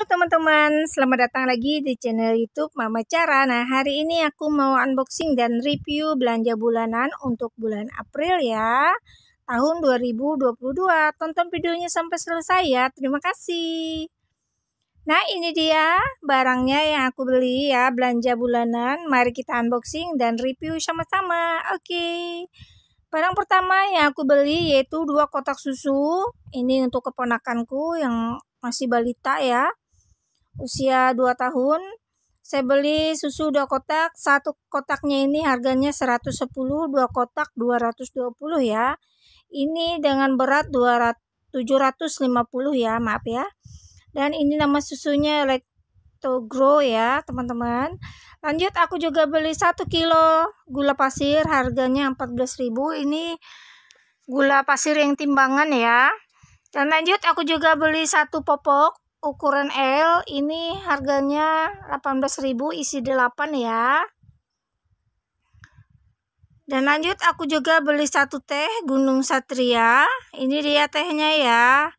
Halo teman-teman, selamat datang lagi di channel YouTube Mama Cara. Nah, hari ini aku mau unboxing dan review belanja bulanan untuk bulan April ya, tahun 2022. Tonton videonya sampai selesai ya. Terima kasih. Nah, ini dia barangnya yang aku beli ya, belanja bulanan. Mari kita unboxing dan review sama-sama. Oke. Okay. Barang pertama yang aku beli yaitu dua kotak susu. Ini untuk keponakanku yang masih balita ya usia 2 tahun. Saya beli susu 2 kotak, satu kotaknya ini harganya 110, 2 kotak 220 ya. Ini dengan berat 200, 750 ya, maaf ya. Dan ini nama susunya Grow ya, teman-teman. Lanjut aku juga beli 1 kilo gula pasir, harganya 14.000. Ini gula pasir yang timbangan ya. Dan lanjut aku juga beli satu popok ukuran L ini harganya 18.000 isi 8 ya dan lanjut aku juga beli satu teh Gunung Satria ini dia tehnya ya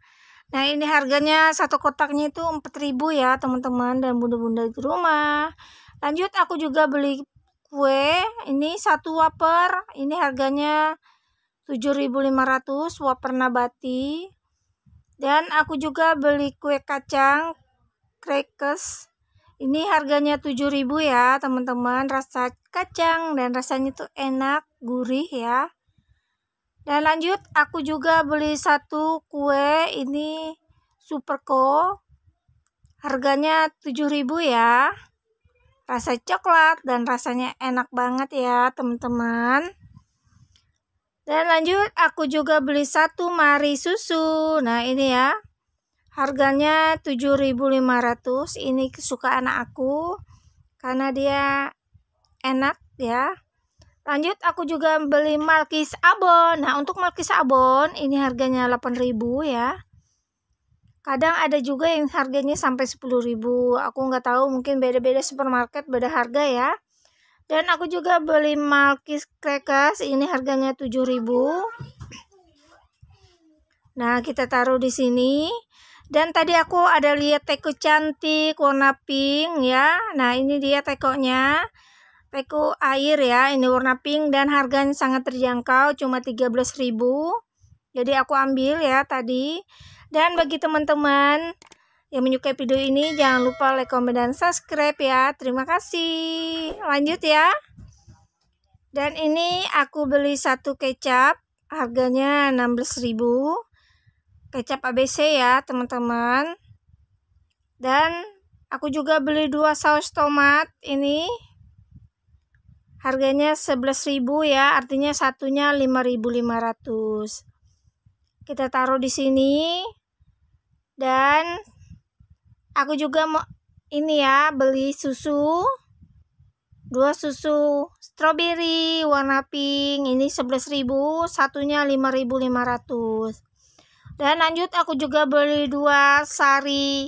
nah ini harganya satu kotaknya itu 4.000 ya teman-teman dan bunda-bunda di rumah lanjut aku juga beli kue ini satu wafer ini harganya 7.500 wafer nabati dan aku juga beli kue kacang crackers. Ini harganya 7000 ya, teman-teman. Rasa kacang dan rasanya tuh enak, gurih ya. Dan lanjut, aku juga beli satu kue ini Superco. Harganya 7000 ya. Rasa coklat dan rasanya enak banget ya, teman-teman. Dan lanjut aku juga beli satu mari susu. Nah, ini ya. Harganya 7.500. Ini kesukaan aku karena dia enak ya. Lanjut aku juga beli malkis abon. Nah, untuk malkis abon ini harganya 8.000 ya. Kadang ada juga yang harganya sampai 10.000. Aku nggak tahu mungkin beda-beda supermarket beda harga ya. Dan aku juga beli Malkis Crackers, ini harganya 7000. Nah, kita taruh di sini. Dan tadi aku ada lihat teko cantik warna pink ya. Nah, ini dia tekonya. Teko air ya, ini warna pink dan harganya sangat terjangkau, cuma 13.000. Jadi aku ambil ya tadi. Dan bagi teman-teman yang menyukai video ini jangan lupa like, komen, dan subscribe ya. Terima kasih. Lanjut ya. Dan ini aku beli satu kecap. Harganya 16.000. Kecap ABC ya teman-teman. Dan aku juga beli dua saus tomat ini. Harganya 11.000 ya, artinya satunya 5.500. Kita taruh di sini. Dan Aku juga mau ini ya, beli susu. Dua susu stroberi warna pink ini 11.000, satunya 5.500. Dan lanjut aku juga beli dua sari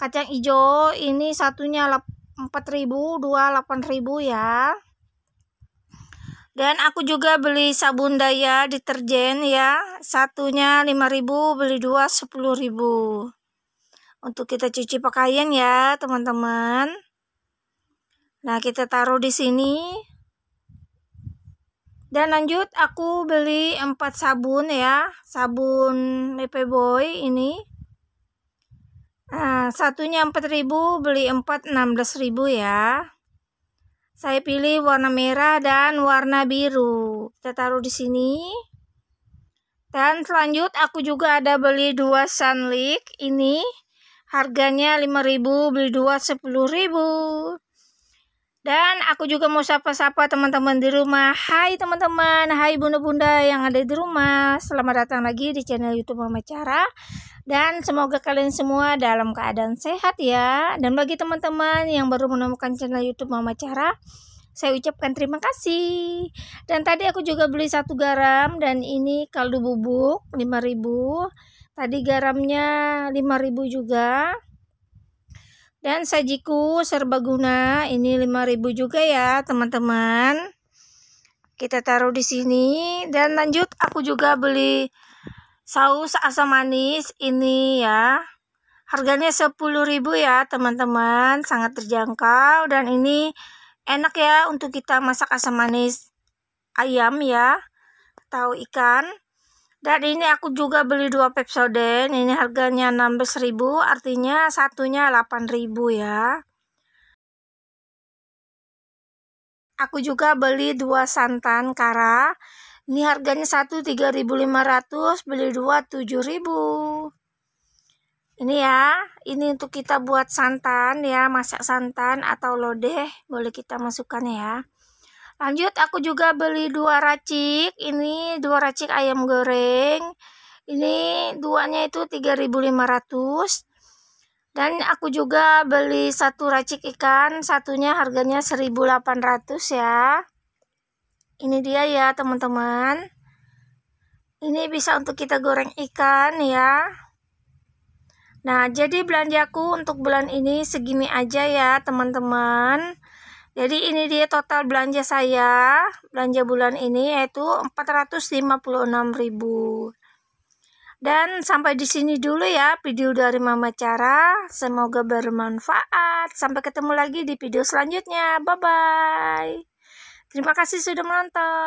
kacang hijau, ini satunya 4.000, dua 8.000 ya. Dan aku juga beli sabun daya deterjen ya. Satunya 5000, beli dua 10000 untuk kita cuci pakaian ya teman-teman nah kita taruh di sini dan lanjut aku beli 4 sabun ya sabun Lepe Boy ini nah, satunya 4000 beli 4 16000 ya saya pilih warna merah dan warna biru kita taruh di sini dan selanjut aku juga ada beli dua sunlight ini Harganya 5000 beli dua 10000 dan aku juga mau sapa-sapa teman-teman di rumah. Hai teman-teman, hai bunda-bunda yang ada di rumah. Selamat datang lagi di channel YouTube Mama Cara. Dan semoga kalian semua dalam keadaan sehat ya. Dan bagi teman-teman yang baru menemukan channel YouTube Mama Cara, saya ucapkan terima kasih. Dan tadi aku juga beli satu garam dan ini kaldu bubuk 5000 Tadi garamnya 5000 juga. Dan sajiku serbaguna ini 5000 juga ya, teman-teman. Kita taruh di sini dan lanjut aku juga beli saus asam manis ini ya. Harganya 10.000 ya, teman-teman. Sangat terjangkau dan ini enak ya untuk kita masak asam manis ayam ya atau ikan dan ini aku juga beli dua Pepsodent ini harganya 16.000 artinya satunya 8.000 ya aku juga beli dua santan kara ini harganya satu 3.500 beli dua 7.000 ini ya ini untuk kita buat santan ya masak santan atau lodeh boleh kita masukkan ya lanjut aku juga beli dua racik ini dua racik ayam goreng ini duanya itu 3500 dan aku juga beli satu racik ikan satunya harganya 1800 ya ini dia ya teman-teman ini bisa untuk kita goreng ikan ya Nah, jadi belanjaku untuk bulan ini segini aja ya, teman-teman. Jadi ini dia total belanja saya, belanja bulan ini yaitu 456.000. Dan sampai di sini dulu ya video dari Mama Cara. Semoga bermanfaat. Sampai ketemu lagi di video selanjutnya. Bye bye. Terima kasih sudah menonton.